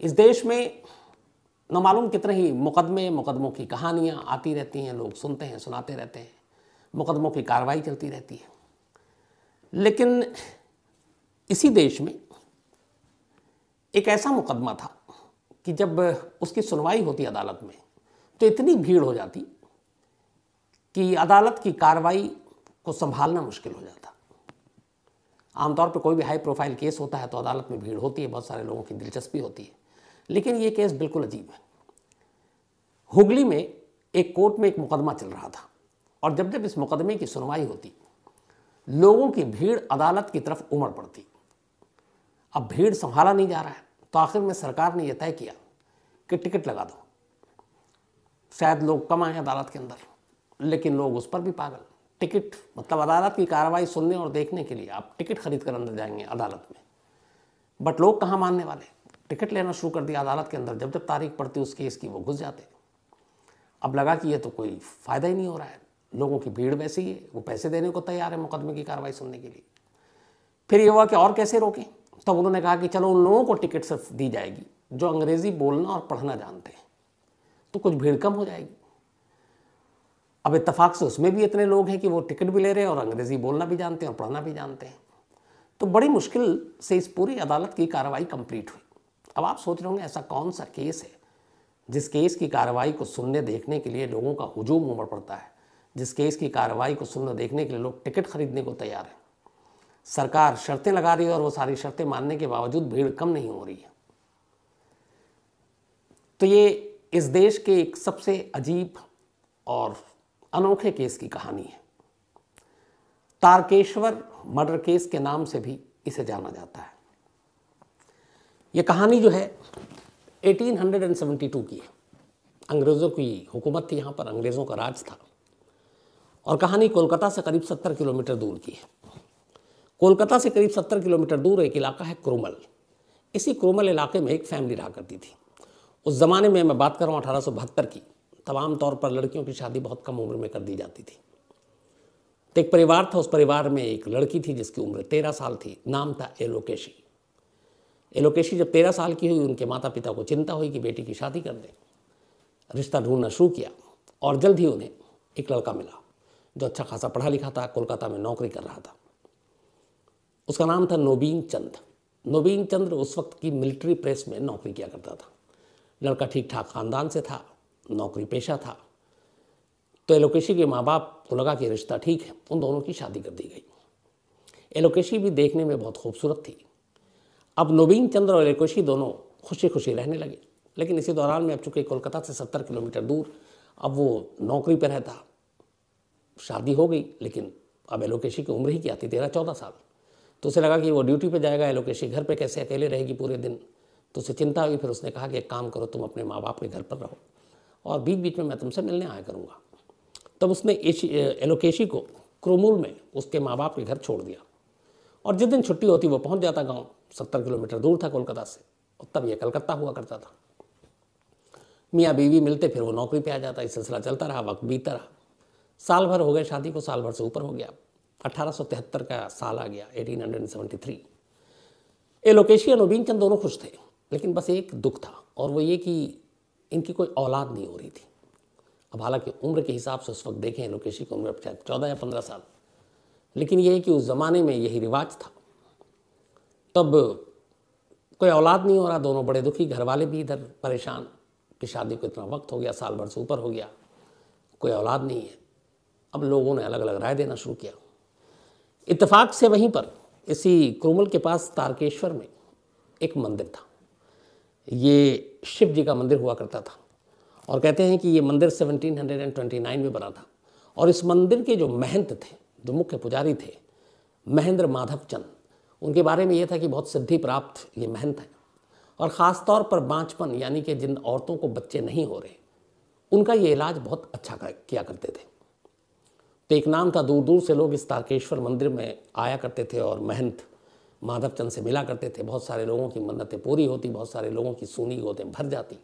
इस देश में न मालूम कितने ही मुकदमे मुकदमों की कहानियाँ आती रहती हैं लोग सुनते हैं सुनाते रहते हैं मुकदमों की कार्रवाई चलती रहती है लेकिन इसी देश में एक ऐसा मुकदमा था कि जब उसकी सुनवाई होती अदालत में तो इतनी भीड़ हो जाती कि अदालत की कार्रवाई को संभालना मुश्किल हो जाता आमतौर पर कोई भी हाई प्रोफाइल केस होता है तो अदालत में भीड़ होती है बहुत सारे लोगों की दिलचस्पी होती है लेकिन ये केस बिल्कुल अजीब है हुगली में एक कोर्ट में एक मुकदमा चल रहा था और जब जब इस मुकदमे की सुनवाई होती लोगों की भीड़ अदालत की तरफ उमड़ पड़ती अब भीड़ संभाला नहीं जा रहा है तो आखिर में सरकार ने यह तय किया कि टिकट लगा दो शायद लोग कम आए अदालत के अंदर लेकिन लोग उस पर भी पागल टिकट मतलब अदालत की कार्रवाई सुनने और देखने के लिए आप टिकट खरीद कर अंदर जाएंगे अदालत में बट लोग कहाँ मानने वाले टिकट लेना शुरू कर दिया अदालत के अंदर जब जब तारीख पड़ती उस केस की वो घुस जाते अब लगा कि ये तो कोई फ़ायदा ही नहीं हो रहा है लोगों की भीड़ वैसी ही है वो पैसे देने को तैयार है मुकदमे की कार्रवाई सुनने के लिए फिर ये हुआ कि और कैसे रोकें तब उन्होंने कहा कि चलो उन लोगों को टिकट सिर्फ दी जाएगी जो अंग्रेज़ी बोलना और पढ़ना जानते हैं तो कुछ भीड़ कम हो जाएगी अब इतफाक़ से उसमें भी इतने लोग हैं कि वो टिकट भी ले रहे हैं और अंग्रेज़ी बोलना भी जानते हैं और पढ़ना भी जानते हैं तो बड़ी मुश्किल से इस पूरी अदालत की कार्रवाई कंप्लीट हुई अब आप सोच रहे होंगे ऐसा कौन सा केस है जिस केस की कार्रवाई को सुनने देखने के लिए लोगों का हजूम उमड़ पड़ता है जिस केस की कार्रवाई को सुनने देखने के लिए लोग टिकट खरीदने को तैयार हैं सरकार शर्तें लगा रही है और वो सारी शर्तें मानने के बावजूद भीड़ कम नहीं हो रही है तो ये इस देश के एक सबसे अजीब और अनोखे केस की कहानी है तारकेश्वर मर्डर केस के नाम से भी इसे जाना जाता है ये कहानी जो है 1872 की है अंग्रेज़ों की हुकूमत थी यहाँ पर अंग्रेज़ों का राज था और कहानी कोलकाता से करीब 70 किलोमीटर दूर की है कोलकाता से करीब 70 किलोमीटर दूर एक इलाका है क्रोमल इसी क्रोमल इलाके में एक फैमिली रहा करती थी उस ज़माने में मैं बात कर रहा हूँ अठारह की तमाम तौर पर लड़कियों की शादी बहुत कम उम्र में कर दी जाती थी तो एक परिवार था उस परिवार में एक लड़की थी जिसकी उम्र तेरह साल थी नाम था एलोकेशी एलोकेशी जब तेरह साल की हुई उनके माता पिता को चिंता हुई कि बेटी की शादी कर दें रिश्ता ढूंढना शुरू किया और जल्द ही उन्हें एक लड़का मिला जो अच्छा खासा पढ़ा लिखा था कोलकाता में नौकरी कर रहा था उसका नाम था नोबीन चंद नोबीन चंद्र उस वक्त की मिलिट्री प्रेस में नौकरी किया करता था लड़का ठीक ठाक खानदान से था नौकरी पेशा था तो एलोकेशी के माँ बाप को लगा कि रिश्ता ठीक है उन दोनों की शादी कर दी गई एलोकेशी भी देखने में बहुत खूबसूरत थी अब नवीन चंद्र और एकोशी दोनों खुशी खुशी रहने लगे लेकिन इसी दौरान में अब चूँकि कोलकाता से सत्तर किलोमीटर दूर अब वो नौकरी पर रहता शादी हो गई लेकिन अब एलोकेशी की उम्र ही क्या थी तेरह चौदह साल तो उसे लगा कि वो ड्यूटी पे जाएगा एलोकेशी घर पे कैसे अकेले रहेगी पूरे दिन तो उसे चिंता हुई फिर उसने कहा कि एक काम करो तुम अपने माँ बाप के घर पर रहो और बीच बीच में मैं तुमसे मिलने आया करूँगा तब उसने एलोकेशी को क्रोमूल में उसके माँ बाप के घर छोड़ दिया और जिस दिन छुट्टी होती वो पहुँच जाता गाँव सत्तर किलोमीटर दूर था कोलकाता से और तब यह कलकत्ता हुआ करता था मियाँ बीवी मिलते फिर वो नौकरी पे आ जाता ये सिलसिला चलता रहा वक्त बीता रहा साल भर हो गए शादी को साल भर से ऊपर हो गया अठारह का साल आ गया एटीन ए लोकेशी और नवीन चंद दोनों खुश थे लेकिन बस एक दुख था और वो ये कि इनकी कोई औलाद नहीं हो रही थी अब हालांकि उम्र के हिसाब से उस वक्त देखें लोकेशी की उम्र शायद चौदह या पंद्रह साल लेकिन ये है कि उस ज़माने में यही रिवाज था तब कोई औलाद नहीं हो रहा दोनों बड़े दुखी घर वाले भी इधर परेशान कि शादी को इतना वक्त हो गया साल भर से ऊपर हो गया कोई औलाद नहीं है अब लोगों ने अलग अलग राय देना शुरू किया इतफाक से वहीं पर इसी क्रोमल के पास तारकेश्वर में एक मंदिर था ये शिव जी का मंदिर हुआ करता था और कहते हैं कि ये मंदिर 1729 में बना था और इस मंदिर के जो महंत थे जो मुख्य पुजारी थे महेंद्र माधव चंद उनके बारे में ये था कि बहुत सिद्धि प्राप्त ये महंत हैं और ख़ास तौर पर बाँचपन यानी कि जिन औरतों को बच्चे नहीं हो रहे उनका ये इलाज बहुत अच्छा कर, किया करते थे तो एक नाम था दूर दूर से लोग इस तारकेश्वर मंदिर में आया करते थे और महंत माधव चंद से मिला करते थे बहुत सारे लोगों की मन्नतें पूरी होती बहुत सारे लोगों की सूनी गोदें भर जाती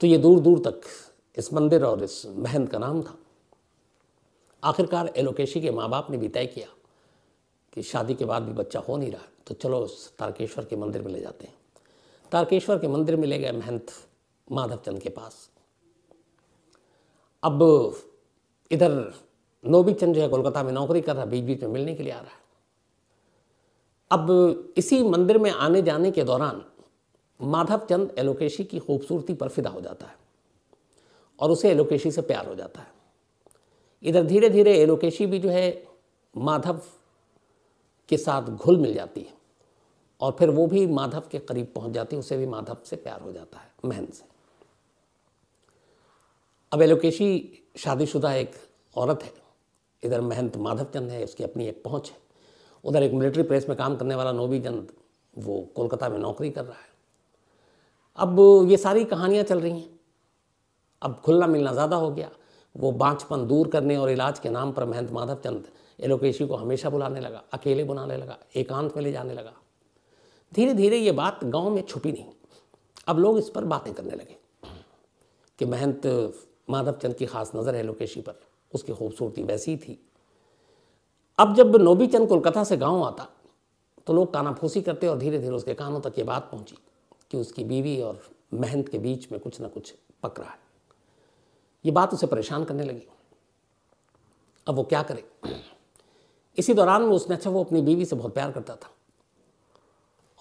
तो ये दूर दूर तक इस मंदिर और इस महंत का नाम था आखिरकार एलोकेशी के माँ बाप ने भी तय किया कि शादी के बाद भी बच्चा हो नहीं रहा तो चलो तारकेश्वर के मंदिर में ले जाते हैं तारकेश्वर के मंदिर में ले गए महंत माधव चंद के पास अब इधर नोबी चंद जो है कोलकाता में नौकरी कर रहा बीच बीच में मिलने के लिए आ रहा है अब इसी मंदिर में आने जाने के दौरान माधव चंद एलोकेशी की खूबसूरती पर फिदा हो जाता है और उसे एलोकेशी से प्यार हो जाता है इधर धीरे धीरे एलोकेशी भी जो है माधव के साथ घुल मिल जाती है और फिर वो भी माधव के करीब पहुंच जाती है उसे भी माधव से प्यार हो जाता है महन से अब एलोकेशी शादीशुदा एक औरत है इधर महंत माधव चंद है उसकी अपनी एक पहुंच है उधर एक मिलिट्री प्रेस में काम करने वाला नोबी चंद वो कोलकाता में नौकरी कर रहा है अब ये सारी कहानियाँ चल रही हैं अब खुलना मिलना ज़्यादा हो गया वो बाँचपन दूर करने और इलाज के नाम पर महंत माधव चंद एलोकेशी को हमेशा बुलाने लगा अकेले बुलाने लगा एकांत में ले जाने लगा धीरे धीरे ये बात गांव में छुपी नहीं अब लोग इस पर बातें करने लगे कि महंत माधव चंद की खास नज़र है लोकेशी पर उसकी खूबसूरती वैसी थी अब जब नोबी चंद कोलकाता से गांव आता तो लोग तानाफूसी करते और धीरे धीरे उसके कानों तक ये बात पहुंची कि उसकी बीवी और महंत के बीच में कुछ ना कुछ पक रहा है ये बात उसे परेशान करने लगी अब वो क्या करे इसी दौरान में उसने अच्छा वो अपनी बीवी से बहुत प्यार करता था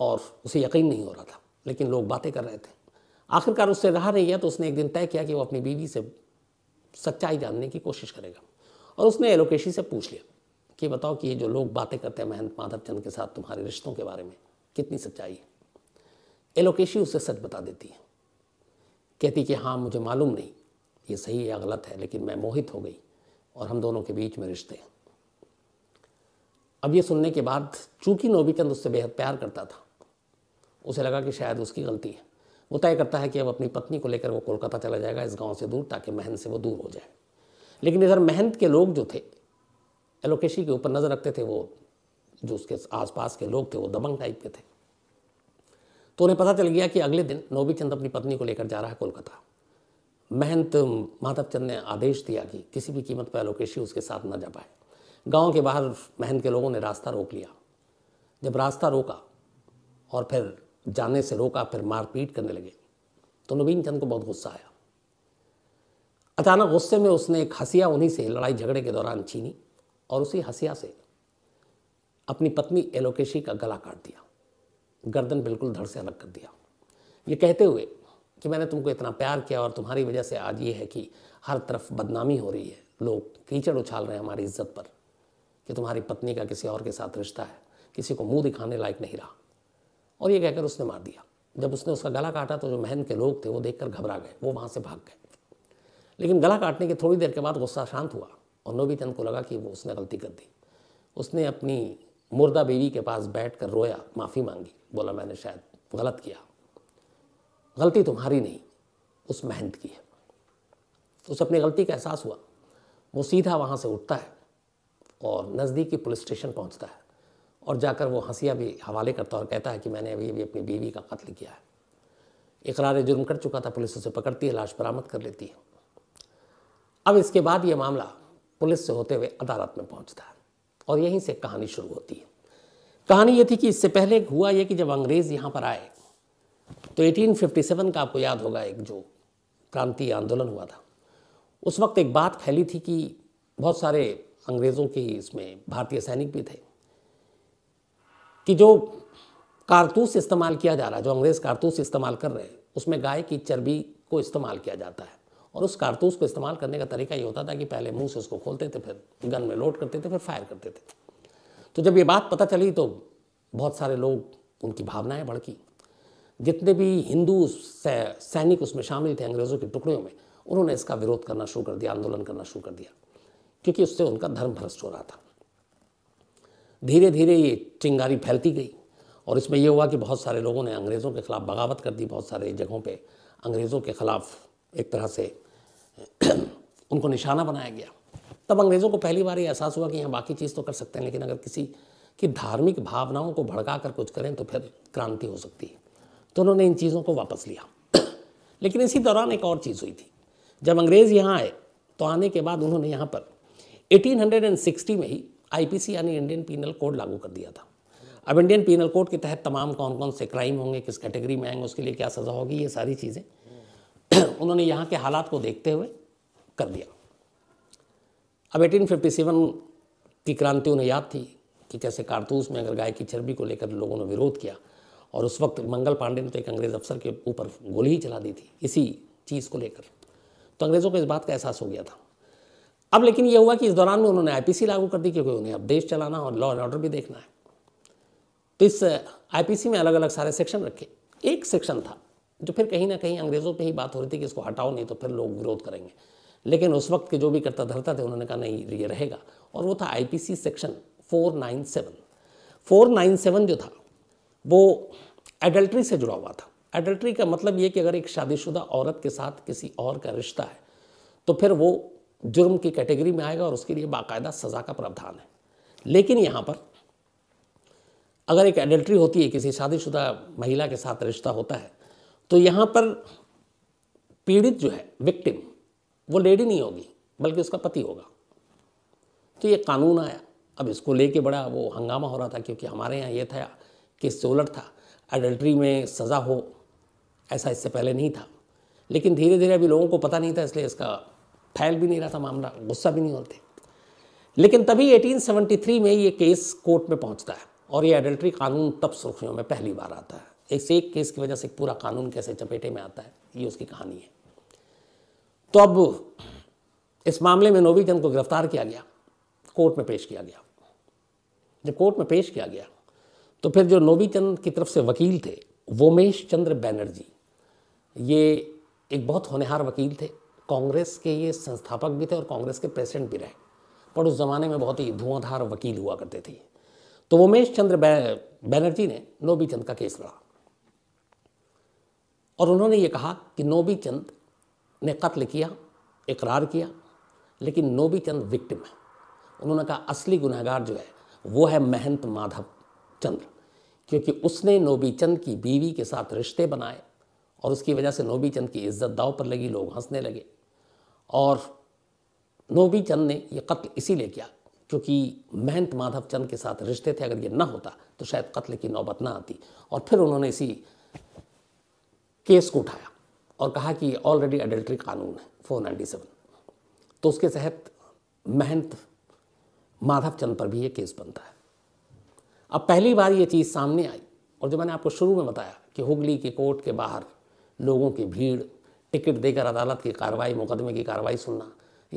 और उसे यकीन नहीं हो रहा था लेकिन लोग बातें कर रहे थे आखिरकार उससे रहा नहीं गया तो उसने एक दिन तय किया कि वो अपनी बीवी से सच्चाई जानने की कोशिश करेगा और उसने एलोकेशी से पूछ लिया कि बताओ कि ये जो लोग बातें करते हैं महंत माधव चंद के साथ तुम्हारे रिश्तों के बारे में कितनी सच्चाई है एलोकेशी उसे सच बता देती है कहती कि हाँ मुझे मालूम नहीं ये सही या गलत है लेकिन मैं मोहित हो गई और हम दोनों के बीच में रिश्ते हैं अब ये सुनने के बाद चूंकि नोबीचंद उससे बेहद प्यार करता था उसे लगा कि शायद उसकी गलती है वो तय करता है कि अब अपनी पत्नी को लेकर वो कोलकाता चला जाएगा इस गांव से दूर ताकि महंत से वो दूर हो जाए लेकिन इधर महंत के लोग जो थे एलोकेशी के ऊपर नज़र रखते थे वो जो उसके आसपास के लोग थे वो दबंग टाइप के थे तो उन्हें पता चल गया कि अगले दिन नोबी चंद अपनी पत्नी को लेकर जा रहा है कोलकाता महंत माधव चंद ने आदेश दिया कि किसी भी कीमत पर एलोकेशी उसके साथ न जा पाए गांव के बाहर महन के लोगों ने रास्ता रोक लिया जब रास्ता रोका और फिर जाने से रोका फिर मारपीट करने लगे तो नवीन चंद को बहुत गुस्सा आया अचानक गुस्से में उसने एक हसिया उन्हीं से लड़ाई झगड़े के दौरान छीनी और उसी हसिया से अपनी पत्नी एलोकेशी का गला काट दिया गर्दन बिल्कुल धड़ से अलग कर दिया ये कहते हुए कि मैंने तुमको इतना प्यार किया और तुम्हारी वजह से आज ये है कि हर तरफ बदनामी हो रही है लोग कीचड़ उछाल रहे हैं हमारी इज्जत पर कि तुम्हारी पत्नी का किसी और के साथ रिश्ता है किसी को मुंह दिखाने लायक नहीं रहा और ये कहकर उसने मार दिया जब उसने उसका गला काटा तो जो महन के लोग थे वो देखकर घबरा गए वो वहाँ से भाग गए लेकिन गला काटने की थोड़ी देर के बाद गुस्सा शांत हुआ और नोबी चंद को लगा कि वो उसने गलती कर दी उसने अपनी मुर्दा बीवी के पास बैठ कर रोया माफ़ी मांगी बोला मैंने शायद गलत किया गलती तुम्हारी नहीं उस मेहनत की है तो उस अपनी गलती का एहसास हुआ वो सीधा वहाँ से उठता है और नज़दीकी पुलिस स्टेशन पहुंचता है और जाकर वो हंसिया भी हवाले करता और कहता है कि मैंने अभी अभी अपनी बीवी का कत्ल किया है इकरार जुर्म कर चुका था पुलिस उसे पकड़ती है लाश बरामद कर लेती है अब इसके बाद ये मामला पुलिस से होते हुए अदालत में पहुंचता है और यहीं से कहानी शुरू होती है कहानी ये थी कि इससे पहले हुआ यह कि जब अंग्रेज़ यहाँ पर आए तो 1857 का आपको याद होगा एक जो क्रांति आंदोलन हुआ था उस वक्त एक बात फैली थी कि बहुत सारे अंग्रेज़ों के इसमें भारतीय सैनिक भी थे कि जो कारतूस इस्तेमाल किया जा रहा है जो अंग्रेज़ कारतूस इस्तेमाल कर रहे हैं उसमें गाय की चर्बी को इस्तेमाल किया जाता है और उस कारतूस को इस्तेमाल करने का तरीका ये होता था कि पहले मुंह से उसको खोलते थे फिर गन में लोड करते थे फिर फायर करते थे तो जब ये बात पता चली तो बहुत सारे लोग उनकी भावनाएं भड़की जितने भी हिंदू सैनिक उसमें शामिल थे अंग्रेज़ों के टुकड़ियों में उन्होंने इसका विरोध करना शुरू कर दिया आंदोलन करना शुरू कर दिया क्योंकि उससे उनका धर्म भ्रष्ट हो रहा था धीरे धीरे ये चिंगारी फैलती गई और इसमें यह हुआ कि बहुत सारे लोगों ने अंग्रेज़ों के ख़िलाफ़ बगावत कर दी बहुत सारे जगहों पे अंग्रेज़ों के ख़िलाफ़ एक तरह से उनको निशाना बनाया गया तब अंग्रेज़ों को पहली बार ये एहसास हुआ कि यहाँ बाकी चीज़ तो कर सकते हैं लेकिन अगर किसी की धार्मिक भावनाओं को भड़का कर कुछ करें तो फिर क्रांति हो सकती है तो उन्होंने इन चीज़ों को वापस लिया लेकिन इसी दौरान एक और चीज़ हुई थी जब अंग्रेज़ यहाँ आए तो आने के बाद उन्होंने यहाँ पर 1860 में ही आईपीसी यानी इंडियन पीनल कोड लागू कर दिया था अब इंडियन पीनल कोड के तहत तमाम कौन कौन से क्राइम होंगे किस कैटेगरी में आएंगे उसके लिए क्या सज़ा होगी ये सारी चीज़ें उन्होंने यहाँ के हालात को देखते हुए कर दिया अब 1857 की क्रांति उन्हें याद थी कि कैसे कारतूस में अगर गाय की चर्बी को लेकर लोगों ने विरोध किया और उस वक्त मंगल पांडे ने तो एक अंग्रेज़ अफसर के ऊपर गोली ही चला दी थी इसी चीज़ को लेकर तो अंग्रेज़ों को इस बात का एहसास हो गया था अब लेकिन यह हुआ कि इस दौरान में उन्होंने आईपीसी लागू कर दी क्योंकि उन्हें अब देश चलाना और लॉ एंड ऑर्डर भी देखना है तो इस आईपीसी uh, में अलग अलग सारे सेक्शन रखे एक सेक्शन था जो फिर कहीं ना कहीं अंग्रेज़ों पर ही बात हो रही थी कि इसको हटाओ नहीं तो फिर लोग विरोध करेंगे लेकिन उस वक्त के जो भी करता धरता थे उन्होंने कहा नहीं ये रहेगा और वो था आईपीसी सेक्शन 497 497 जो था वो एडल्ट्री से जुड़ा हुआ था एडल्ट्री का मतलब ये कि अगर एक शादीशुदा औरत के साथ किसी और का रिश्ता है तो फिर वो जुर्म की कैटेगरी में आएगा और उसके लिए बाकायदा सज़ा का प्रावधान है लेकिन यहाँ पर अगर एक एडल्ट्री होती है किसी शादीशुदा महिला के साथ रिश्ता होता है तो यहाँ पर पीड़ित जो है विक्टिम वो लेडी नहीं होगी बल्कि उसका पति होगा तो ये कानून आया अब इसको लेके बड़ा वो हंगामा हो रहा था क्योंकि हमारे यहाँ ये था कि इससे उलट था एडल्ट्री में सज़ा हो ऐसा इससे पहले नहीं था लेकिन धीरे धीरे अभी लोगों को पता नहीं था इसलिए इसका फैल भी नहीं रहा था मामला गुस्सा भी नहीं होते लेकिन तभी 1873 में ये केस कोर्ट में पहुंचता है और ये एडल्ट्री कानून तब सुर्खियों में पहली बार आता है एक से एक केस की वजह से पूरा कानून कैसे चपेटे में आता है ये उसकी कहानी है तो अब इस मामले में नोविजन को गिरफ्तार किया गया कोर्ट में पेश किया गया जब कोर्ट में पेश किया गया तो फिर जो नोवीचंद की तरफ से वकील थे वोमेश चंद्र बैनर्जी ये एक बहुत होनहार वकील थे कांग्रेस के ये संस्थापक भी थे और कांग्रेस के प्रेसिडेंट भी रहे पर उस ज़माने में बहुत ही धुआंधार वकील हुआ करते थे तो उमेश चंद्र बैनर्जी ने नोबी चंद का केस लड़ा और उन्होंने ये कहा कि नोबी चंद ने कत्ल किया इकरार किया लेकिन नोबी चंद विक्टिम है उन्होंने कहा असली गुनहगार जो है वो है महंत माधव चंद्र क्योंकि उसने नोबी चंद की बीवी के साथ रिश्ते बनाए और उसकी वजह से नोबी चंद की इज्जत दाव पर लगी लोग हंसने लगे और नोबी चंद ने ये कत्ल इसीलिए किया क्योंकि महंत माधव चंद के साथ रिश्ते थे अगर ये ना होता तो शायद कत्ल की नौबत ना आती और फिर उन्होंने इसी केस को उठाया और कहा कि ऑलरेडी एडल्ट्री कानून है फोर नाइन्टी सेवन तो उसके तहत महंत माधव चंद पर भी ये केस बनता है अब पहली बार ये चीज़ सामने आई और जो मैंने आपको शुरू में बताया कि हुगली के कोर्ट के बाहर लोगों की भीड़ टिकट देकर अदालत की कार्रवाई मुकदमे की कार्रवाई सुनना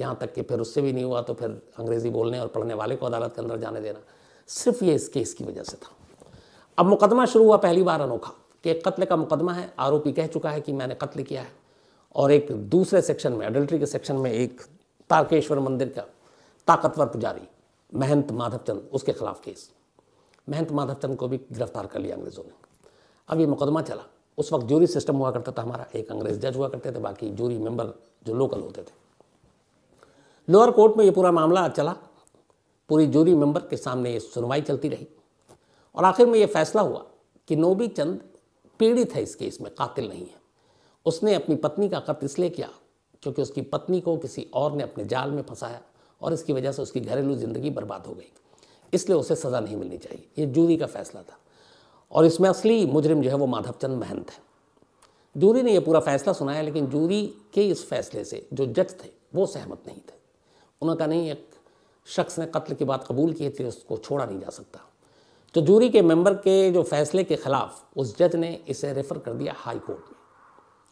यहाँ तक कि फिर उससे भी नहीं हुआ तो फिर अंग्रेज़ी बोलने और पढ़ने वाले को अदालत के अंदर जाने देना सिर्फ ये इस केस की वजह से था अब मुकदमा शुरू हुआ पहली बार अनोखा कि एक कत्ल का मुकदमा है आरोपी कह चुका है कि मैंने कत्ल किया है और एक दूसरे सेक्शन में एडल्ट्री के सेक्शन में एक तारकेश्वर मंदिर का ताकतवर पुजारी महंत माधव चंद उसके खिलाफ केस महंत माधव चंद को भी गिरफ्तार कर लिया अंग्रेज़ों ने अब ये मुकदमा चला उस वक्त जूरी सिस्टम हुआ करता था हमारा एक अंग्रेज जज हुआ करते थे बाकी जूरी मेंबर जो लोकल होते थे लोअर कोर्ट में ये पूरा मामला चला पूरी जूरी मेंबर के सामने ये सुनवाई चलती रही और आखिर में ये फैसला हुआ कि नोबी चंद पीड़ित है इस केस में कातिल नहीं है उसने अपनी पत्नी का कत्ल इसलिए किया क्योंकि उसकी पत्नी को किसी और ने अपने जाल में फंसाया और इसकी वजह से उसकी घरेलू ज़िंदगी बर्बाद हो गई इसलिए उसे सज़ा नहीं मिलनी चाहिए ये जूरी का फैसला था और इसमें असली मुजरिम जो है वो माधव चंद महंत है जूरी ने यह पूरा फैसला सुनाया लेकिन जूरी के इस फैसले से जो जज थे वो सहमत नहीं थे उन्होंने कहा नहीं एक शख्स ने कत्ल की बात कबूल की थी उसको छोड़ा नहीं जा सकता तो जूरी के मेंबर के जो फैसले के ख़िलाफ़ उस जज ने इसे रेफ़र कर दिया हाई कोर्ट में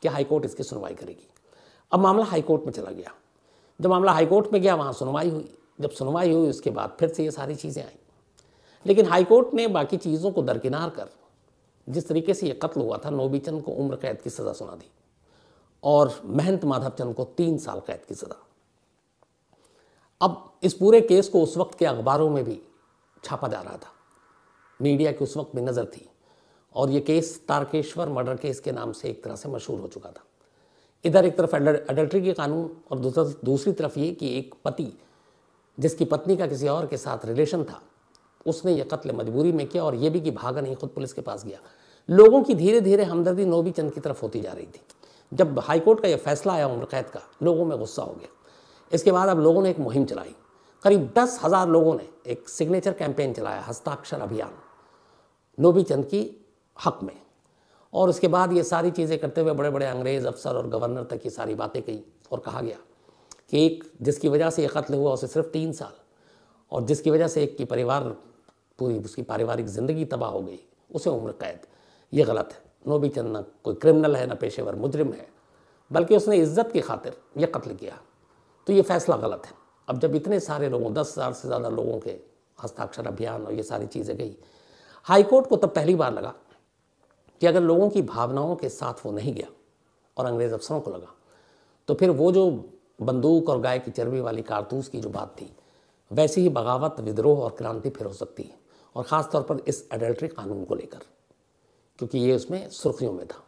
कि हाई कोर्ट इसकी सुनवाई करेगी अब मामला हाई कोर्ट में चला गया जब मामला हाई कोर्ट में गया वहाँ सुनवाई हुई जब सुनवाई हुई उसके बाद फिर से ये सारी चीज़ें आई लेकिन हाईकोर्ट ने बाकी चीज़ों को दरकिनार कर जिस तरीके से यह कत्ल हुआ था चंद को उम्र कैद की सज़ा सुना दी और महंत चंद को तीन साल कैद की सज़ा अब इस पूरे केस को उस वक्त के अखबारों में भी छापा जा रहा था मीडिया की उस वक्त भी नज़र थी और ये केस तारकेश्वर मर्डर केस के नाम से एक तरह से मशहूर हो चुका था इधर एक तरफ अडल्ट्री के कानून और दूसरी तरफ ये कि एक पति जिसकी पत्नी का किसी और के साथ रिलेशन था उसने ये कत्ल मजबूरी में किया और ये भी कि भागा नहीं खुद पुलिस के पास गया लोगों की धीरे धीरे हमदर्दी नोबी चंद की तरफ होती जा रही थी जब हाईकोर्ट का यह फैसला आया उम्र कैद का लोगों में गुस्सा हो गया इसके बाद अब लोगों ने एक मुहिम चलाई करीब दस हज़ार लोगों ने एक सिग्नेचर कैंपेन चलाया हस्ताक्षर अभियान नोबी चंद की हक में और उसके बाद ये सारी चीज़ें करते हुए बड़े बड़े अंग्रेज़ अफसर और गवर्नर तक ये सारी बातें कही और कहा गया कि एक जिसकी वजह से ये कत्ल हुआ उसे सिर्फ तीन साल और जिसकी वजह से एक की परिवार पूरी उसकी पारिवारिक ज़िंदगी तबाह हो गई उसे उम्र कैद ये गलत है नोबी चंद ना कोई क्रिमिनल है ना पेशेवर मुजरिम है बल्कि उसने इज़्ज़त की खातिर यह कत्ल किया तो ये फैसला गलत है अब जब इतने सारे लोगों दस हज़ार से ज़्यादा लोगों के हस्ताक्षर अभियान और ये सारी चीज़ें गई हाईकोर्ट को तब पहली बार लगा कि अगर लोगों की भावनाओं के साथ वो नहीं गया और अंग्रेज़ अफसरों को लगा तो फिर वो जो बंदूक और गाय की चर्बी वाली कारतूस की जो बात थी वैसी ही बगावत विद्रोह और क्रांति फिर हो सकती है और ख़ास तौर पर इस एडल्ट्री कानून को लेकर क्योंकि ये उसमें सुर्खियों में था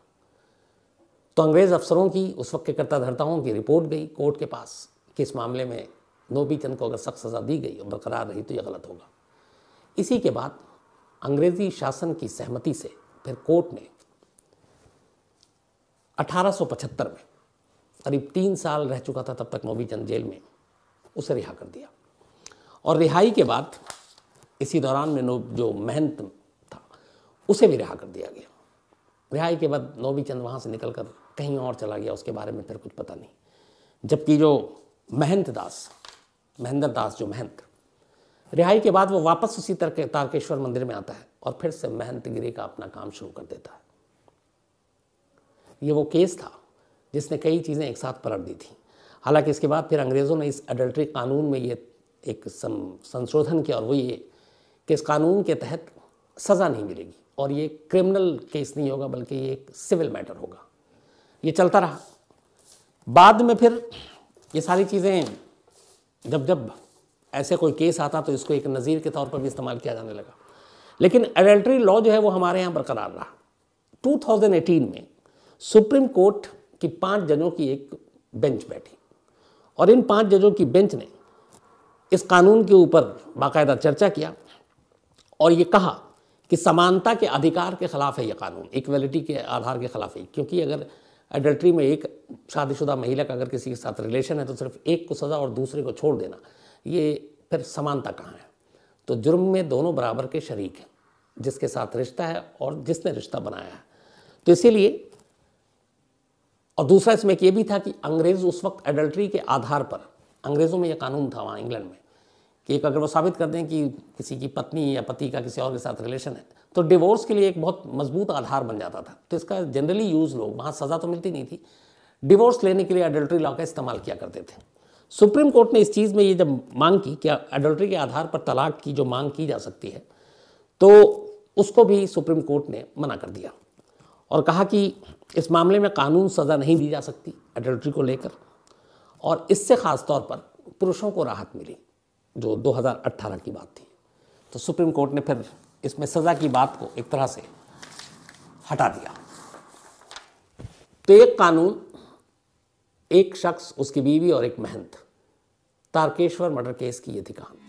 तो अंग्रेज़ अफसरों की उस वक्त के कर्ता की रिपोर्ट गई कोर्ट के पास कि इस मामले में नोबी चंद को अगर सख्त सज़ा दी गई और बरकरार रही तो यह गलत होगा इसी के बाद अंग्रेज़ी शासन की सहमति से फिर कोर्ट ने 1875 में करीब तीन साल रह चुका था तब तक नोबी चंद जेल में उसे रिहा कर दिया और रिहाई के बाद इसी दौरान में नोब जो महंत था उसे भी रिहा कर दिया गया रिहाई के बाद नोबी चंद वहाँ से निकल कर कहीं और चला गया उसके बारे में फिर कुछ पता नहीं जबकि जो महंत दास महेंद्र दास जो महंत रिहाई के बाद वो वापस उसी तरह तारकेश्वर मंदिर में आता है और फिर से महंतगिरी का अपना काम शुरू कर देता है ये वो केस था जिसने कई चीज़ें एक साथ पलट दी थी हालांकि इसके बाद फिर अंग्रेज़ों ने इस एडल्ट्री कानून में ये एक संशोधन किया और वो ये कि इस कानून के तहत सज़ा नहीं मिलेगी और ये क्रिमिनल केस नहीं होगा बल्कि ये एक सिविल मैटर होगा ये चलता रहा बाद में फिर ये सारी चीज़ें जब जब ऐसे कोई केस आता तो इसको एक नज़ीर के तौर पर भी इस्तेमाल किया जाने लगा लेकिन एडल्ट्री लॉ जो है वो हमारे यहाँ बरकरार रहा 2018 में सुप्रीम कोर्ट की पांच जजों की एक बेंच बैठी और इन पांच जजों की बेंच ने इस कानून के ऊपर बाकायदा चर्चा किया और ये कहा कि समानता के अधिकार के खिलाफ है ये कानून इक्वलिटी के आधार के खिलाफ है क्योंकि अगर एडल्ट्री में एक शादीशुदा महिला का अगर किसी के साथ रिलेशन है तो सिर्फ एक को सज़ा और दूसरे को छोड़ देना ये फिर समानता कहाँ है तो जुर्म में दोनों बराबर के शरीक हैं जिसके साथ रिश्ता है और जिसने रिश्ता बनाया है तो इसीलिए और दूसरा इसमें एक ये भी था कि अंग्रेज़ उस वक्त एडल्ट्री के आधार पर अंग्रेज़ों में यह कानून था वहाँ इंग्लैंड में कि एक अगर वो साबित कर दें कि किसी की पत्नी या पति का किसी और के साथ रिलेशन है तो डिवोर्स के लिए एक बहुत मजबूत आधार बन जाता था तो इसका जनरली यूज़ लोग वहाँ सज़ा तो मिलती नहीं थी डिवोर्स लेने के लिए एडल्ट्री लॉ का इस्तेमाल किया करते थे सुप्रीम कोर्ट ने इस चीज़ में ये जब मांग की कि एडल्ट्री के आधार पर तलाक की जो मांग की जा सकती है तो उसको भी सुप्रीम कोर्ट ने मना कर दिया और कहा कि इस मामले में कानून सज़ा नहीं दी जा सकती एडल्ट्री को लेकर और इससे ख़ास तौर पर पुरुषों को राहत मिली जो 2018 की बात थी तो सुप्रीम कोर्ट ने फिर इसमें सज़ा की बात को एक तरह से हटा दिया तो एक कानून एक शख्स उसकी बीवी और एक महंत तारकेश्वर मर्डर केस की यह थी कहानी